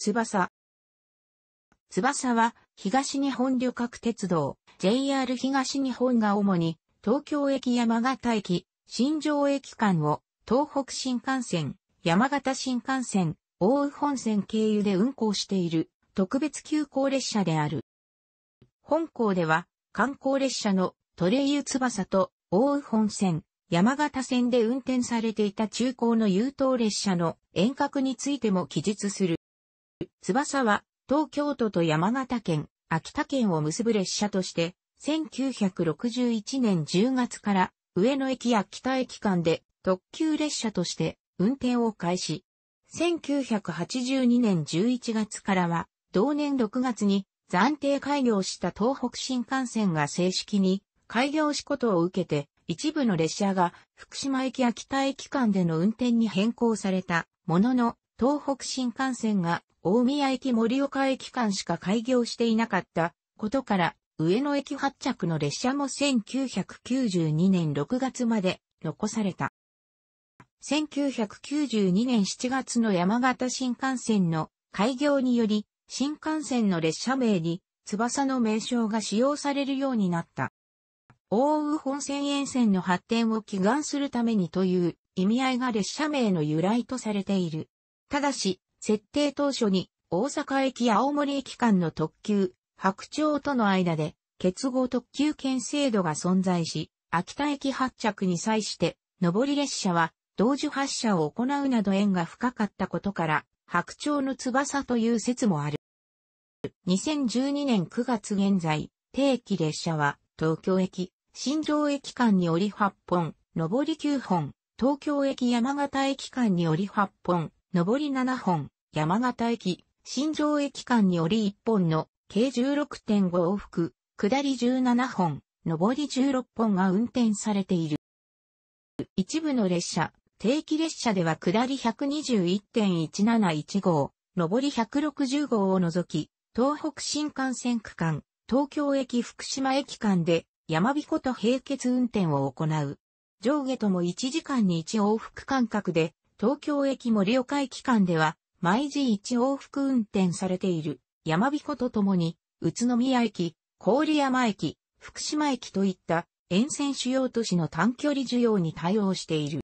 翼。翼は、東日本旅客鉄道、JR 東日本が主に、東京駅山形駅、新庄駅間を、東北新幹線、山形新幹線、大宇本線経由で運行している、特別急行列車である。本校では、観光列車のトレイユ翼と大宇本線、山形線で運転されていた中高の優等列車の遠隔についても記述する。翼は東京都と山形県、秋田県を結ぶ列車として、1961年10月から上野駅や北駅間で特急列車として運転を開始。1982年11月からは、同年6月に暫定開業した東北新幹線が正式に開業しことを受けて、一部の列車が福島駅や北駅間での運転に変更されたものの、東北新幹線が大宮駅盛岡駅間しか開業していなかったことから、上野駅発着の列車も1992年6月まで残された。1992年7月の山形新幹線の開業により、新幹線の列車名に翼の名称が使用されるようになった。大宇本線沿線の発展を祈願するためにという意味合いが列車名の由来とされている。ただし、設定当初に大阪駅青森駅間の特急、白鳥との間で結合特急券制度が存在し、秋田駅発着に際して、上り列車は同時発車を行うなど縁が深かったことから、白鳥の翼という説もある。2012年9月現在、定期列車は東京駅、新庄駅間に折り8本、上り9本、東京駅山形駅間に折り8本、上り7本、山形駅、新庄駅間に降り1本の計16.5往復、下り17本、上り16本が運転されている。一部の列車、定期列車では下り121.171号、上り160号を除き、東北新幹線区間、東京駅福島駅間で、山彦と並結運転を行う。上下とも1時間に1往復間隔で東京駅盛岡駅間では、毎時一往復運転されている、やまびことともに、宇都宮駅、郡山駅、福島駅といった沿線主要都市の短距離需要に対応している。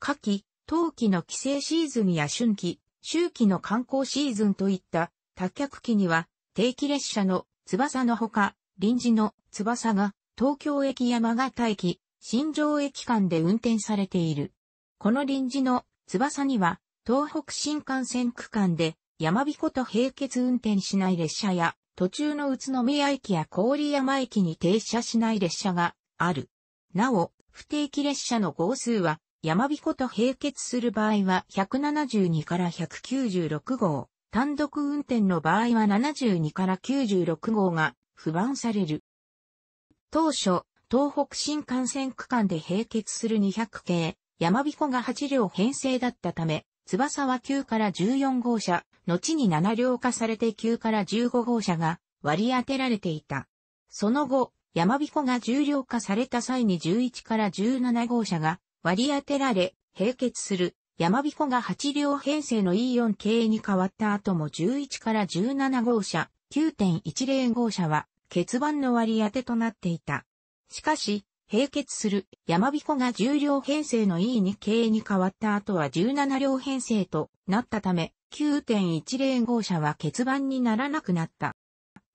夏季、冬季の帰省シーズンや春季、秋季の観光シーズンといった多客機には定期列車の翼のほか、臨時の翼が東京駅山形駅、新庄駅間で運転されている。この臨時の翼には、東北新幹線区間で、山彦と並結運転しない列車や、途中の宇都宮駅や郡山駅に停車しない列車がある。なお、不定期列車の号数は、山彦と並結する場合は172から196号、単独運転の場合は72から96号が不番される。当初、東北新幹線区間で並結する200系、山彦が8両編成だったため、翼は9から14号車、後に7両化されて9から15号車が割り当てられていた。その後、山彦が重量化された際に11から17号車が割り当てられ、並結する山彦が8両編成の E4 系に変わった後も11から17号車、9.10号車は欠番の割り当てとなっていた。しかし、並結する山彦が10両編成の E2 k に変わった後は17両編成となったため、9.10号車は欠番にならなくなった。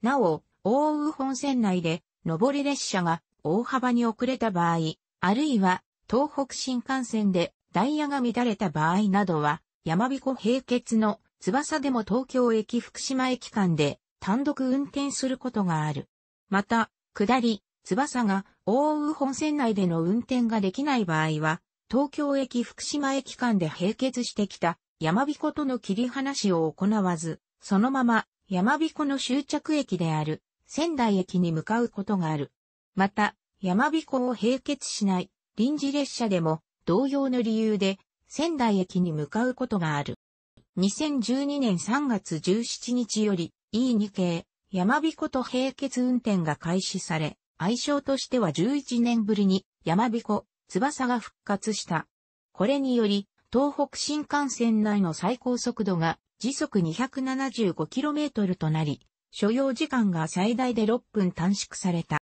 なお、大宇本線内で、上り列車が大幅に遅れた場合、あるいは東北新幹線でダイヤが乱れた場合などは、山彦並結の翼でも東京駅福島駅間で単独運転することがある。また、下り、翼が大雨本線内での運転ができない場合は、東京駅福島駅間で並結してきた山彦との切り離しを行わず、そのまま山彦の終着駅である仙台駅に向かうことがある。また、山彦を並結しない臨時列車でも同様の理由で仙台駅に向かうことがある。2012年3月17日より E2 系山彦と並結運転が開始され、愛称としては11年ぶりに山彦、翼が復活した。これにより、東北新幹線内の最高速度が時速 275km となり、所要時間が最大で6分短縮された。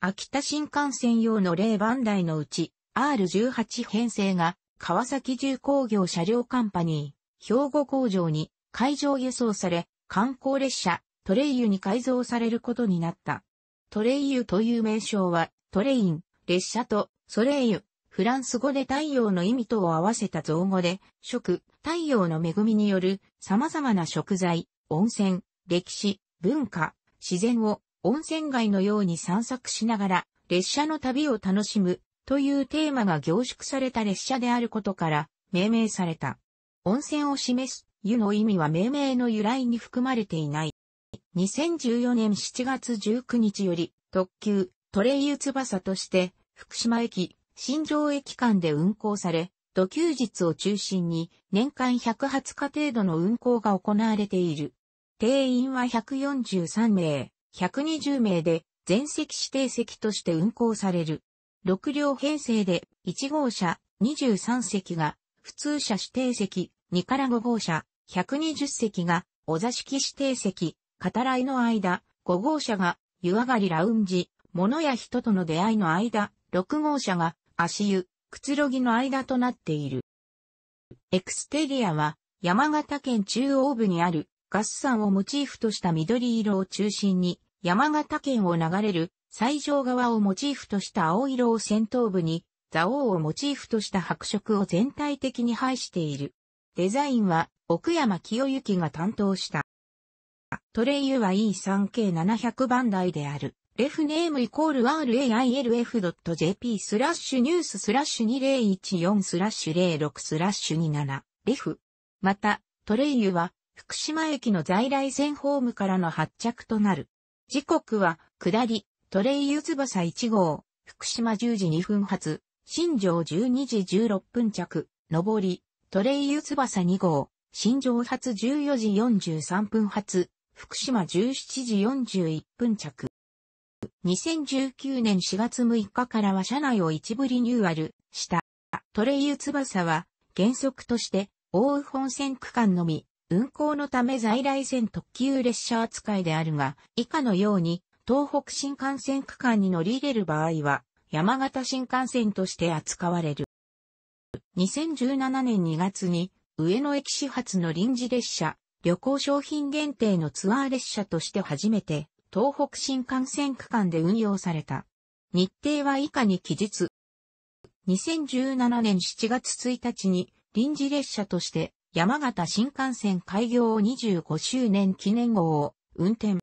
秋田新幹線用の0番台のうち R18 編成が川崎重工業車両カンパニー、兵庫工場に海上輸送され観光列車トレイユに改造されることになった。トレイユという名称は、トレイン、列車と、ソレイユ、フランス語で太陽の意味とを合わせた造語で、食、太陽の恵みによる様々な食材、温泉、歴史、文化、自然を温泉街のように散策しながら、列車の旅を楽しむというテーマが凝縮された列車であることから命名された。温泉を示す湯の意味は命名の由来に含まれていない。2014年7月19日より特急トレイユ翼として福島駅、新庄駅間で運行され、土休日を中心に年間120日程度の運行が行われている。定員は143名、120名で全席指定席として運行される。6両編成で1号車23席が普通車指定席、2から5号車120席がお座敷指定席、語らいの間、5号車が湯上がりラウンジ、物や人との出会いの間、6号車が足湯、くつろぎの間となっている。エクステリアは山形県中央部にある合算をモチーフとした緑色を中心に山形県を流れる西条川をモチーフとした青色を先頭部に蔵王をモチーフとした白色を全体的に配している。デザインは奥山清之が担当した。トレイユは E3K700 番台である。レフネームイコール railf.jp スラッシュニューススラッシュ2014スラッシュ06スラッシュ27レフ。また、トレイユは福島駅の在来線ホームからの発着となる。時刻は下り、トレイユ翼1号、福島10時2分発、新庄12時16分着、上り、トレイユ翼2号、新庄発14時43分発、福島17時41分着。2019年4月6日からは車内を一部リニューアルした。トレイユ翼は原則として大宇本線区間のみ運行のため在来線特急列車扱いであるが、以下のように東北新幹線区間に乗り入れる場合は山形新幹線として扱われる。2017年2月に上野駅始発の臨時列車旅行商品限定のツアー列車として初めて、東北新幹線区間で運用された。日程は以下に記述。2017年7月1日に臨時列車として山形新幹線開業25周年記念号を運転。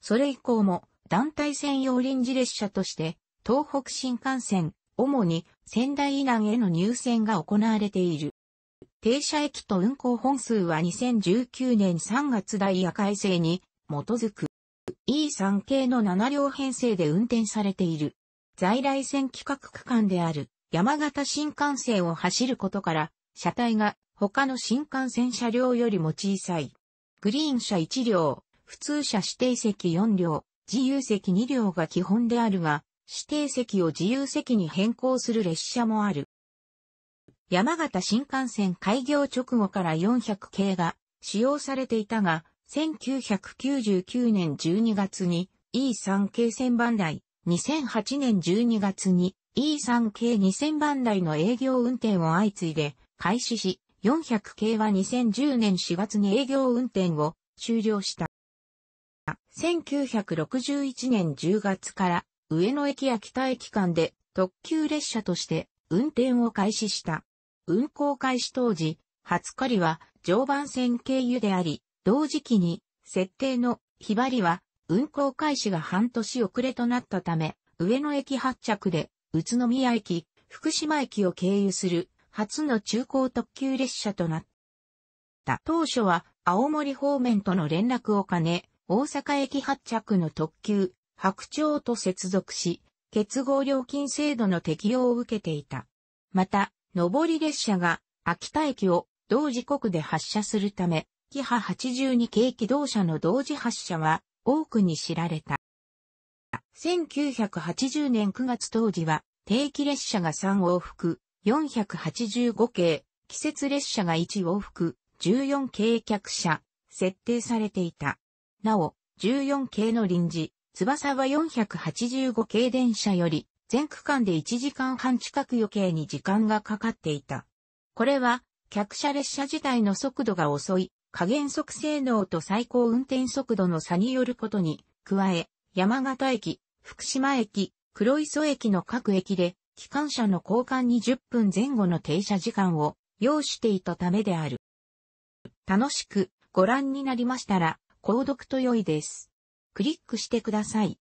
それ以降も団体専用臨時列車として東北新幹線、主に仙台以南への入線が行われている。停車駅と運行本数は2019年3月ダイヤ改正に基づく E3 系の7両編成で運転されている。在来線規格区間である山形新幹線を走ることから車体が他の新幹線車両よりも小さい。グリーン車1両、普通車指定席4両、自由席2両が基本であるが、指定席を自由席に変更する列車もある。山形新幹線開業直後から400系が使用されていたが、1999年12月に E3 系1000番台、2008年12月に E3 系2000番台の営業運転を相次いで開始し、400系は2010年4月に営業運転を終了した。1961年10月から上野駅や北駅間で特急列車として運転を開始した。運行開始当時、初狩りは常磐線経由であり、同時期に設定のひばりは運行開始が半年遅れとなったため、上野駅発着で宇都宮駅、福島駅を経由する初の中高特急列車となった。当初は青森方面との連絡を兼ね、大阪駅発着の特急、白鳥と接続し、結合料金制度の適用を受けていた。また、上り列車が秋田駅を同時刻で発車するため、キハ82系機動車の同時発車は多くに知られた。1980年9月当時は定期列車が3往復、485系、季節列車が1往復、14系客車、設定されていた。なお、14系の臨時、翼は485系電車より全区間で1時間半近く余計に時間がかかっていた。これは、客車列車自体の速度が遅い、加減速性能と最高運転速度の差によることに、加え、山形駅、福島駅、黒磯駅の各駅で、機関車の交換に10分前後の停車時間を要していたためである。楽しくご覧になりましたら、購読と良いです。クリックしてください。